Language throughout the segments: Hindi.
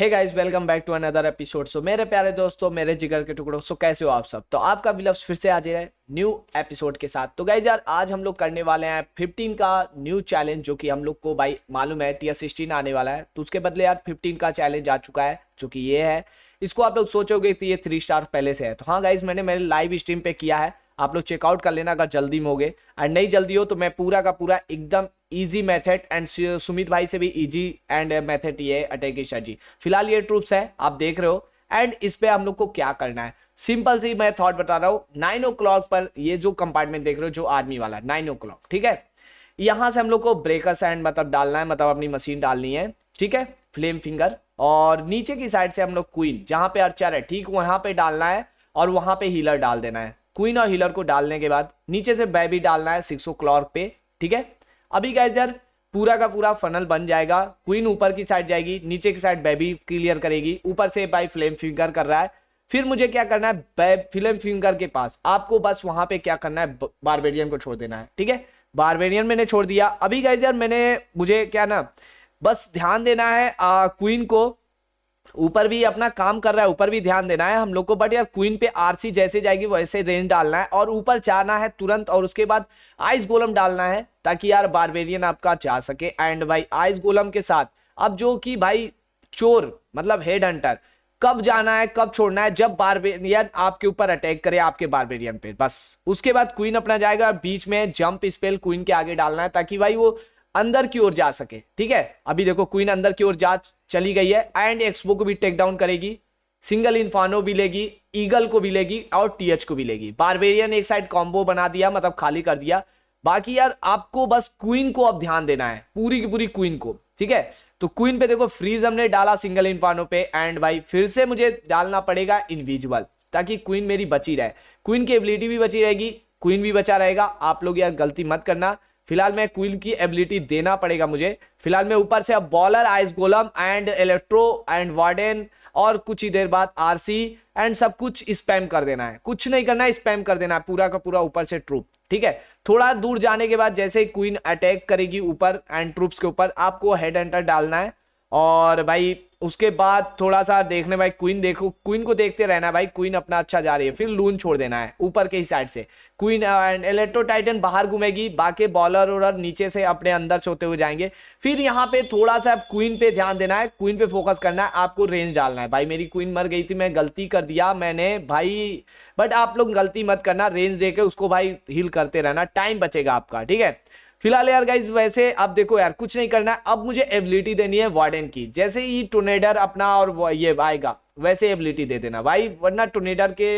hey guys welcome back to another episode so मेरे प्यारे दोस्तों मेरे जिगर के टुकड़ों सो कैसे हो आप सब तो आपका विलव्स फिर से आज है न्यू एपिसोड के साथ तो गाइज यार आज हम लोग करने वाले हैं फिफ्टीन का न्यू चैलेंज जो कि हम लोग को भाई मालूम है टीयर सिक्सटीन आने वाला है तो उसके बदले यार फिफ्टीन का चैलेंज आ चुका है जो कि ये है इसको आप लोग सोचोगे कि ये थ्री स्टार पहले से है तो हाँ गाइज मैंने मेरे लाइव स्ट्रीम पे किया है आप लोग चेकआउट कर लेना अगर जल्दी में हो गए एंड नहीं जल्दी हो तो मैं पूरा का पूरा एकदम इजी मेथड एंड सुमित भाई से भी इजी एंड मेथड ये की जी फिलहाल ये ट्रूप्स है आप देख रहे हो एंड इस पे हम लोग को क्या करना है सिंपल सी मैं थॉट बता रहा हूँ नाइन ओ क्लॉक पर ये जो कंपार्टमेंट देख रहे हो जो आर्मी वाला नाइन ओ क्लॉक ठीक है यहाँ से हम लोग को ब्रेकर्स एंड मतलब डालना है मतलब अपनी मशीन डालनी है ठीक है फ्लेम फिंगर और नीचे की साइड से हम लोग क्वीन जहाँ पे अर्चर है ठीक वहाँ पे डालना है और वहाँ पे हीलर डाल देना है क्वीन और हिलर को डालने के बाद नीचे से बै डालना है सिक्स ओ क्लॉक पे ठीक है अभी गाइज यार पूरा का पूरा फनल बन जाएगा क्वीन ऊपर की साइड जाएगी नीचे की साइड बेबी क्लियर करेगी ऊपर से बाई फ्लेम फिंगर कर रहा है फिर मुझे क्या करना है फिल्म फिंगर के पास आपको बस वहां पे क्या करना है बारबेरियन को छोड़ देना है ठीक है बारबेरियन मैंने छोड़ दिया अभी गाइज यार मैंने मुझे क्या ना बस ध्यान देना है आ, क्वीन को ऊपर भी अपना काम कर रहा है ऊपर भी ध्यान देना है हम लोग को बट यार क्वीन पे आरसी जैसे जाएगी वैसे रेंज डालना है और ऊपर चाहना है तुरंत और उसके बाद आइस गोलम डालना है ताकि यार बारबेरियन आपका चाह सके एंड भाई आइस गोलम के साथ अब जो कि भाई चोर मतलब हेड हंटर कब जाना है कब छोड़ना है जब बारबेरियन आपके ऊपर अटैक करे आपके बारबेरियन पे बस उसके बाद क्वीन अपना जाएगा बीच में जंप स्पेल क्वीन के आगे डालना है ताकि भाई वो अंदर की ओर जा सके ठीक है अभी देखो क्वीन अंदर की ओर जा चली गई है एंड एक्सपो को भी टेक डाउन करेगी सिंगल इन्फानो भी लेगी ईगल को भी लेगी और टीएच को भी लेगी बारबेरियन एक साइड कॉम्बो बना दिया मतलब खाली कर दिया बाकी यार आपको बस क्वीन को अब ध्यान देना है पूरी की पूरी क्वीन को ठीक है तो क्वीन पे देखो फ्रीज हमने डाला सिंगल इन्फानो पे एंड भाई फिर से मुझे डालना पड़ेगा इनविजुअल ताकि क्वीन मेरी बची रहे क्वीन की एबिलिटी भी बची रहेगी क्वीन भी बचा रहेगा आप लोग यार गलती मत करना फिलहाल मैं क्वीन की एबिलिटी देना पड़ेगा मुझे फिलहाल मैं ऊपर से अब bowler ice golem and electro and warden और कुछ ही देर बाद आरसी एंड सब कुछ स्पैम कर देना है कुछ नहीं करना है स्पैम कर देना है पूरा का पूरा ऊपर से ट्रूप ठीक है थोड़ा दूर जाने के बाद जैसे क्वीन अटैक करेगी ऊपर एंड ट्रूप्स के ऊपर आपको हेड एंटर डालना है और भाई उसके बाद थोड़ा सा देखने भाई क्वीन देखो क्वीन को देखते रहना भाई क्वीन अपना अच्छा जा रही है फिर लून छोड़ देना है ऊपर के ही साइड से क्वीन एंड इलेक्ट्रो टाइटन बाहर घूमेगी बाकी बॉलर और नीचे से अपने अंदर से होते हुए जाएंगे फिर यहाँ पे थोड़ा सा क्वीन पे ध्यान देना है क्वीन पे फोकस करना है आपको रेंज डालना है भाई मेरी क्वीन मर गई थी मैं गलती कर दिया मैंने भाई बट आप लोग गलती मत करना रेंज दे के उसको भाई हील करते रहना टाइम बचेगा आपका ठीक है फिलहाल यार गाइज वैसे अब देखो यार कुछ नहीं करना है अब मुझे एबिलिटी देनी है वार्डन की जैसे ही टोनेडर अपना और ये आएगा वैसे एबिलिटी दे देना भाई वरना टोनेडर के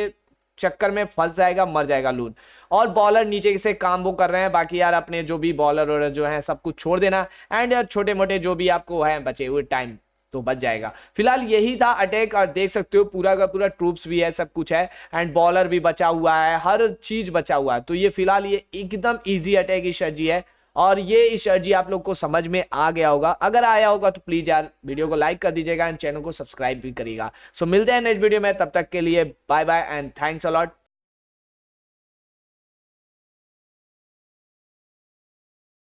चक्कर में फंस जाएगा मर जाएगा लून और बॉलर नीचे से काम वो कर रहे हैं बाकी यार अपने जो भी बॉलर और जो हैं सब कुछ छोड़ देना एंड यार छोटे मोटे जो भी आपको हैं बचे हुए टाइम तो बच जाएगा फिलहाल यही था अटैक और देख सकते हो पूरा का पूरा ट्रूप्स भी है सब कुछ है एंड बॉलर भी बचा हुआ है हर चीज बचा हुआ है तो ये फिलहाल ये एकदम ईजी अटैक इशर्जी है और ये इशर्जी आप लोग को समझ में आ गया होगा अगर आया होगा तो प्लीज यार वीडियो को लाइक कर दीजिएगा एंड चैनल को सब्सक्राइब भी करिएगा सो so, मिलते हैं नेक्स्ट वीडियो में तब तक के लिए bye bye and thanks allot